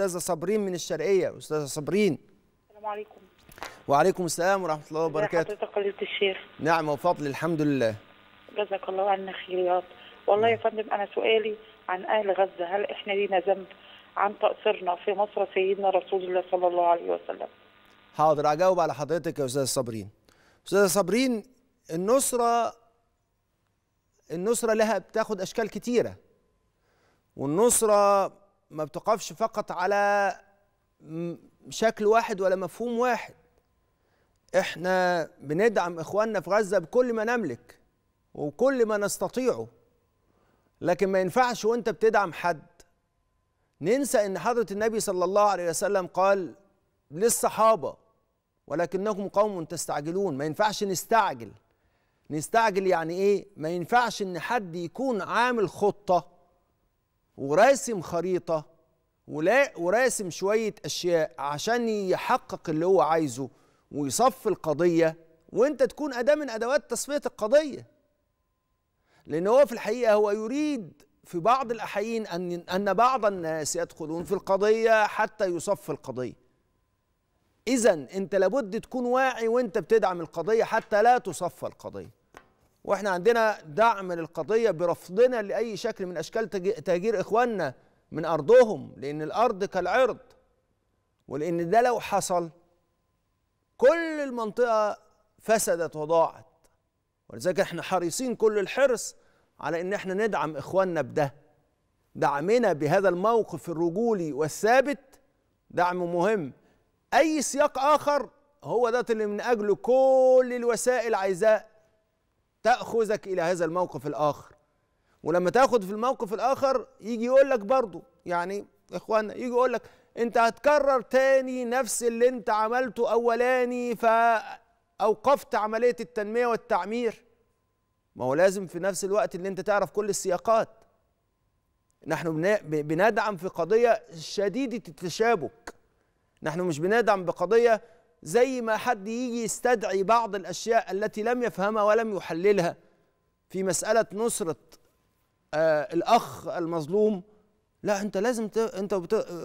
استاذه صابرين من الشرقيه استاذه صابرين السلام عليكم وعليكم السلام ورحمه الله وبركاته حضرتك فضيله الشيخ نعم وفضل الحمد لله جزاك الله عنا رب والله يا نعم. فندم انا سؤالي عن اهل غزه هل احنا لينا ذنب عن تقصيرنا في مصر سيدنا رسول الله صلى الله عليه وسلم حاضر اجاوب على حضرتك يا استاذه صابرين استاذه صابرين النصره النصره لها بتاخد اشكال كتيره والنصره ما بتقفش فقط على شكل واحد ولا مفهوم واحد احنا بندعم اخواننا في غزه بكل ما نملك وكل ما نستطيعه لكن ما ينفعش وانت بتدعم حد ننسى ان حضره النبي صلى الله عليه وسلم قال للصحابه ولكنكم قوم تستعجلون ما ينفعش نستعجل نستعجل يعني ايه ما ينفعش ان حد يكون عامل خطه وراسم خريطه ولا وراسم شويه اشياء عشان يحقق اللي هو عايزه ويصفي القضيه وانت تكون اداه من ادوات تصفيه القضيه لان هو في الحقيقه هو يريد في بعض الاحيين ان ان بعض الناس يدخلون في القضيه حتى يصفي القضيه إذا أنت لابد تكون واعي وأنت بتدعم القضية حتى لا تصفى القضية. واحنا عندنا دعم للقضيه برفضنا لاي شكل من اشكال تهجير اخواننا من ارضهم لان الارض كالعرض ولان ده لو حصل كل المنطقه فسدت وضاعت ولذلك احنا حريصين كل الحرص على ان احنا ندعم اخواننا بده دعمنا بهذا الموقف الرجولي والثابت دعم مهم اي سياق اخر هو ده اللي من اجله كل الوسائل عايزاه تأخذك إلى هذا الموقف الآخر ولما تأخذ في الموقف الآخر يجي يقول لك برضه يعني إخوانا يجي يقول لك أنت هتكرر تاني نفس اللي أنت عملته أولاني فأوقفت عملية التنمية والتعمير ما هو لازم في نفس الوقت اللي أنت تعرف كل السياقات نحن بندعم في قضية شديدة التشابك نحن مش بندعم بقضية زي ما حد يجي يستدعي بعض الأشياء التي لم يفهمها ولم يحللها في مسألة نصرة آه الأخ المظلوم لا أنت لازم ت... أنت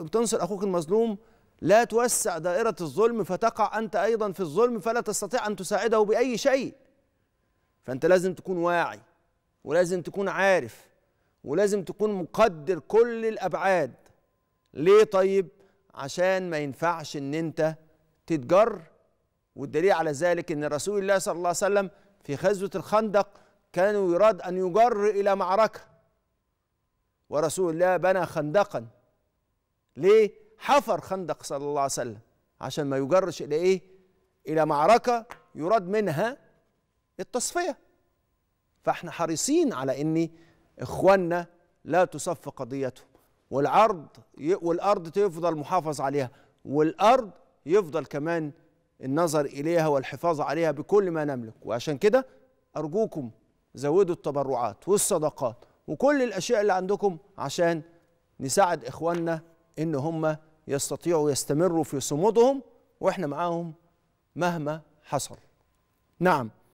بتنصر أخوك المظلوم لا توسع دائرة الظلم فتقع أنت أيضا في الظلم فلا تستطيع أن تساعده بأي شيء فأنت لازم تكون واعي ولازم تكون عارف ولازم تكون مقدر كل الأبعاد ليه طيب عشان ما ينفعش أن أنت تتجر والدليل على ذلك ان رسول الله صلى الله عليه وسلم في غزوه الخندق كان يراد ان يجر الى معركه ورسول الله بنى خندقا ليه حفر خندق صلى الله عليه وسلم عشان ما يجرش الى ايه الى معركه يراد منها التصفيه فاحنا حريصين على ان اخواننا لا تصف قضيتهم والعرض والارض تفضل محافظ عليها والارض يفضل كمان النظر إليها والحفاظ عليها بكل ما نملك وعشان كده أرجوكم زودوا التبرعات والصدقات وكل الأشياء اللي عندكم عشان نساعد إخواننا إن هم يستطيعوا يستمروا في صمودهم وإحنا معاهم مهما حصل نعم